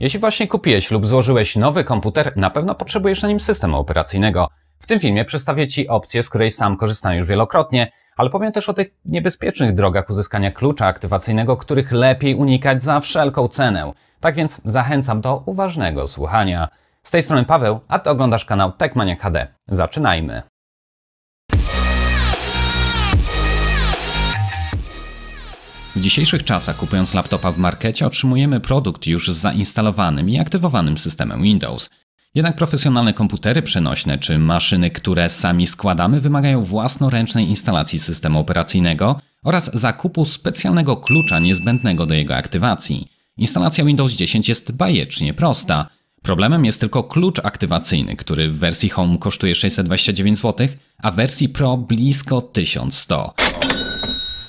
Jeśli właśnie kupiłeś lub złożyłeś nowy komputer, na pewno potrzebujesz na nim systemu operacyjnego. W tym filmie przedstawię Ci opcję, z której sam korzystam już wielokrotnie, ale powiem też o tych niebezpiecznych drogach uzyskania klucza aktywacyjnego, których lepiej unikać za wszelką cenę. Tak więc zachęcam do uważnego słuchania. Z tej strony Paweł, a Ty oglądasz kanał Techmania HD. Zaczynajmy! W dzisiejszych czasach kupując laptopa w markecie otrzymujemy produkt już z zainstalowanym i aktywowanym systemem Windows. Jednak profesjonalne komputery przenośne czy maszyny, które sami składamy, wymagają własnoręcznej instalacji systemu operacyjnego oraz zakupu specjalnego klucza niezbędnego do jego aktywacji. Instalacja Windows 10 jest bajecznie prosta. Problemem jest tylko klucz aktywacyjny, który w wersji Home kosztuje 629 zł, a w wersji Pro blisko 1100.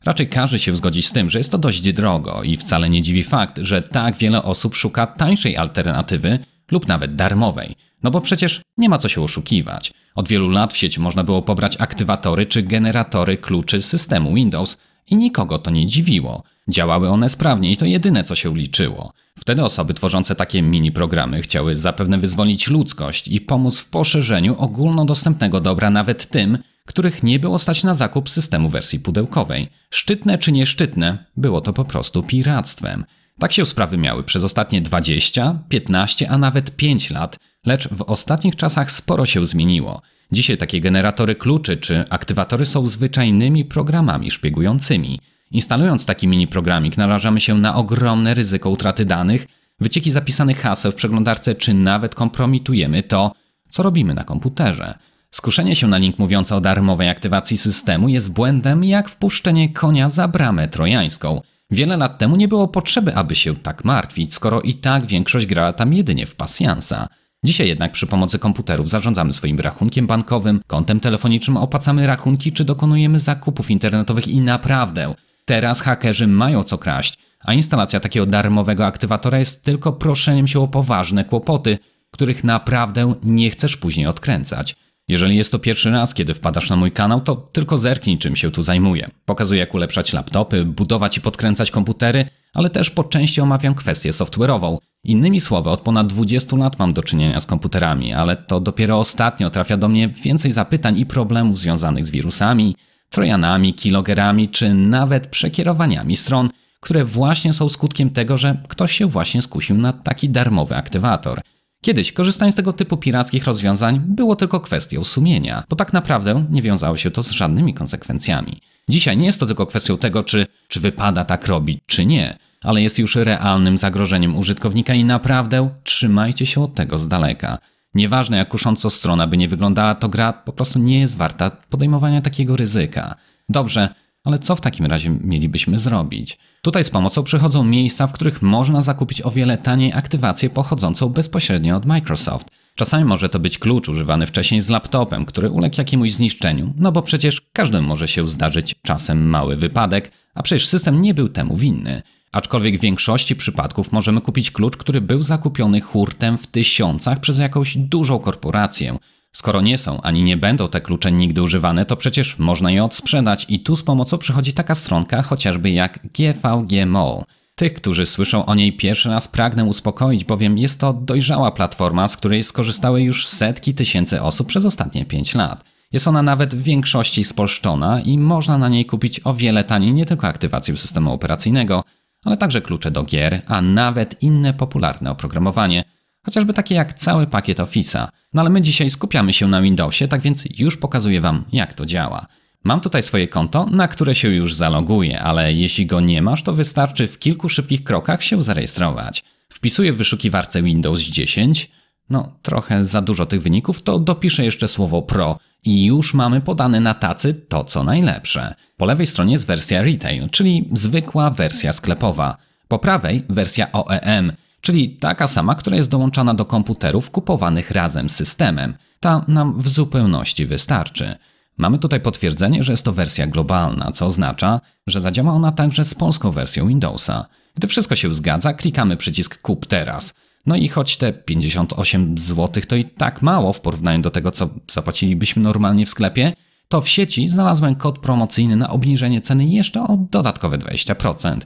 Raczej każdy się zgodzić z tym, że jest to dość drogo i wcale nie dziwi fakt, że tak wiele osób szuka tańszej alternatywy lub nawet darmowej. No bo przecież nie ma co się oszukiwać. Od wielu lat w sieci można było pobrać aktywatory czy generatory kluczy z systemu Windows i nikogo to nie dziwiło. Działały one sprawnie i to jedyne co się liczyło. Wtedy osoby tworzące takie mini programy chciały zapewne wyzwolić ludzkość i pomóc w poszerzeniu ogólnodostępnego dobra nawet tym, których nie było stać na zakup systemu wersji pudełkowej. Szczytne czy nieszczytne, było to po prostu piractwem. Tak się sprawy miały przez ostatnie 20, 15, a nawet 5 lat, lecz w ostatnich czasach sporo się zmieniło. Dzisiaj takie generatory kluczy czy aktywatory są zwyczajnymi programami szpiegującymi. Instalując taki mini programik narażamy się na ogromne ryzyko utraty danych, wycieki zapisanych haseł w przeglądarce czy nawet kompromitujemy to, co robimy na komputerze. Skuszenie się na link mówiący o darmowej aktywacji systemu jest błędem jak wpuszczenie konia za bramę trojańską. Wiele lat temu nie było potrzeby, aby się tak martwić, skoro i tak większość grała tam jedynie w pasjansa. Dzisiaj jednak przy pomocy komputerów zarządzamy swoim rachunkiem bankowym, kontem telefonicznym, opłacamy rachunki czy dokonujemy zakupów internetowych i naprawdę teraz hakerzy mają co kraść, a instalacja takiego darmowego aktywatora jest tylko proszeniem się o poważne kłopoty, których naprawdę nie chcesz później odkręcać. Jeżeli jest to pierwszy raz, kiedy wpadasz na mój kanał, to tylko zerknij, czym się tu zajmuję. Pokazuję, jak ulepszać laptopy, budować i podkręcać komputery, ale też po części omawiam kwestię software'ową. Innymi słowy, od ponad 20 lat mam do czynienia z komputerami, ale to dopiero ostatnio trafia do mnie więcej zapytań i problemów związanych z wirusami, trojanami, kilogerami czy nawet przekierowaniami stron, które właśnie są skutkiem tego, że ktoś się właśnie skusił na taki darmowy aktywator – Kiedyś korzystanie z tego typu pirackich rozwiązań było tylko kwestią sumienia, bo tak naprawdę nie wiązało się to z żadnymi konsekwencjami. Dzisiaj nie jest to tylko kwestią tego, czy, czy wypada tak robić, czy nie, ale jest już realnym zagrożeniem użytkownika i naprawdę trzymajcie się od tego z daleka. Nieważne jak kusząco strona by nie wyglądała, to gra po prostu nie jest warta podejmowania takiego ryzyka. Dobrze, ale co w takim razie mielibyśmy zrobić? Tutaj z pomocą przychodzą miejsca, w których można zakupić o wiele taniej aktywację pochodzącą bezpośrednio od Microsoft. Czasami może to być klucz używany wcześniej z laptopem, który uległ jakiemuś zniszczeniu, no bo przecież każdemu może się zdarzyć czasem mały wypadek, a przecież system nie był temu winny. Aczkolwiek w większości przypadków możemy kupić klucz, który był zakupiony hurtem w tysiącach przez jakąś dużą korporację. Skoro nie są ani nie będą te klucze nigdy używane, to przecież można je odsprzedać i tu z pomocą przychodzi taka stronka chociażby jak GVG Mall. Tych, którzy słyszą o niej pierwszy raz pragnę uspokoić, bowiem jest to dojrzała platforma, z której skorzystały już setki tysięcy osób przez ostatnie 5 lat. Jest ona nawet w większości spolszczona i można na niej kupić o wiele taniej nie tylko aktywację systemu operacyjnego, ale także klucze do gier, a nawet inne popularne oprogramowanie – chociażby takie jak cały pakiet Office'a. No ale my dzisiaj skupiamy się na Windowsie, tak więc już pokazuję Wam jak to działa. Mam tutaj swoje konto, na które się już zaloguję, ale jeśli go nie masz, to wystarczy w kilku szybkich krokach się zarejestrować. Wpisuję w wyszukiwarce Windows 10, no trochę za dużo tych wyników, to dopiszę jeszcze słowo Pro i już mamy podane na tacy to co najlepsze. Po lewej stronie jest wersja Retail, czyli zwykła wersja sklepowa. Po prawej wersja OEM, czyli taka sama, która jest dołączana do komputerów kupowanych razem z systemem. Ta nam w zupełności wystarczy. Mamy tutaj potwierdzenie, że jest to wersja globalna, co oznacza, że zadziała ona także z polską wersją Windowsa. Gdy wszystko się zgadza, klikamy przycisk Kup teraz. No i choć te 58 zł to i tak mało w porównaniu do tego, co zapłacilibyśmy normalnie w sklepie, to w sieci znalazłem kod promocyjny na obniżenie ceny jeszcze o dodatkowe 20%.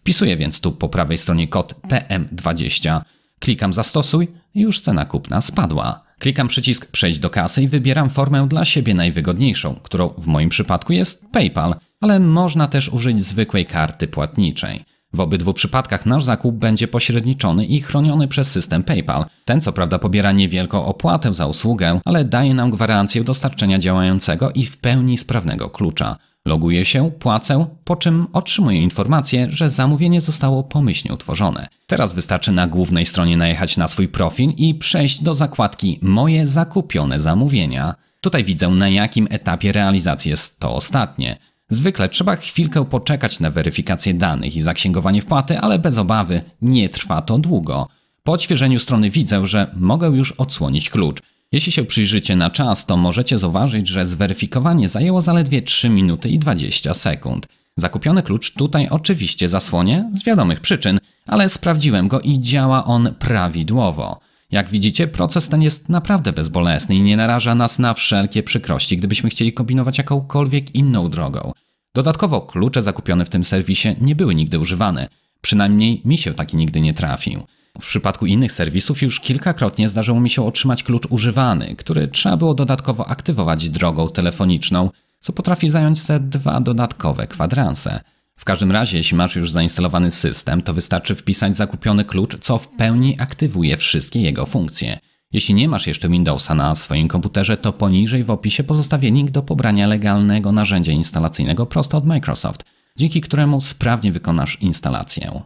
Wpisuję więc tu po prawej stronie kod TM20, klikam zastosuj i już cena kupna spadła. Klikam przycisk Przejdź do kasy i wybieram formę dla siebie najwygodniejszą, którą w moim przypadku jest PayPal, ale można też użyć zwykłej karty płatniczej. W obydwu przypadkach nasz zakup będzie pośredniczony i chroniony przez system PayPal. Ten co prawda pobiera niewielką opłatę za usługę, ale daje nam gwarancję dostarczenia działającego i w pełni sprawnego klucza. Loguję się, płacę, po czym otrzymuję informację, że zamówienie zostało pomyślnie utworzone. Teraz wystarczy na głównej stronie najechać na swój profil i przejść do zakładki Moje zakupione zamówienia. Tutaj widzę na jakim etapie realizacji jest to ostatnie. Zwykle trzeba chwilkę poczekać na weryfikację danych i zaksięgowanie wpłaty, ale bez obawy, nie trwa to długo. Po odświeżeniu strony widzę, że mogę już odsłonić klucz. Jeśli się przyjrzycie na czas, to możecie zauważyć, że zweryfikowanie zajęło zaledwie 3 minuty i 20 sekund. Zakupiony klucz tutaj oczywiście zasłonię z wiadomych przyczyn, ale sprawdziłem go i działa on prawidłowo. Jak widzicie, proces ten jest naprawdę bezbolesny i nie naraża nas na wszelkie przykrości, gdybyśmy chcieli kombinować jakąkolwiek inną drogą. Dodatkowo klucze zakupione w tym serwisie nie były nigdy używane. Przynajmniej mi się taki nigdy nie trafił. W przypadku innych serwisów już kilkakrotnie zdarzyło mi się otrzymać klucz używany, który trzeba było dodatkowo aktywować drogą telefoniczną, co potrafi zająć se dwa dodatkowe kwadranse. W każdym razie, jeśli masz już zainstalowany system, to wystarczy wpisać zakupiony klucz, co w pełni aktywuje wszystkie jego funkcje. Jeśli nie masz jeszcze Windowsa na swoim komputerze, to poniżej w opisie pozostawię link do pobrania legalnego narzędzia instalacyjnego prosto od Microsoft, dzięki któremu sprawnie wykonasz instalację.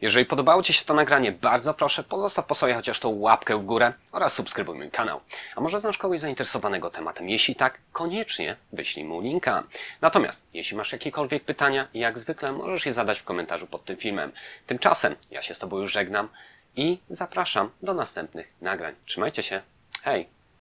Jeżeli podobało Ci się to nagranie, bardzo proszę, pozostaw po sobie chociaż tą łapkę w górę oraz subskrybuj mój kanał. A może znasz kogoś zainteresowanego tematem? Jeśli tak, koniecznie wyślij mu linka. Natomiast, jeśli masz jakiekolwiek pytania, jak zwykle możesz je zadać w komentarzu pod tym filmem. Tymczasem ja się z Tobą już żegnam i zapraszam do następnych nagrań. Trzymajcie się, hej!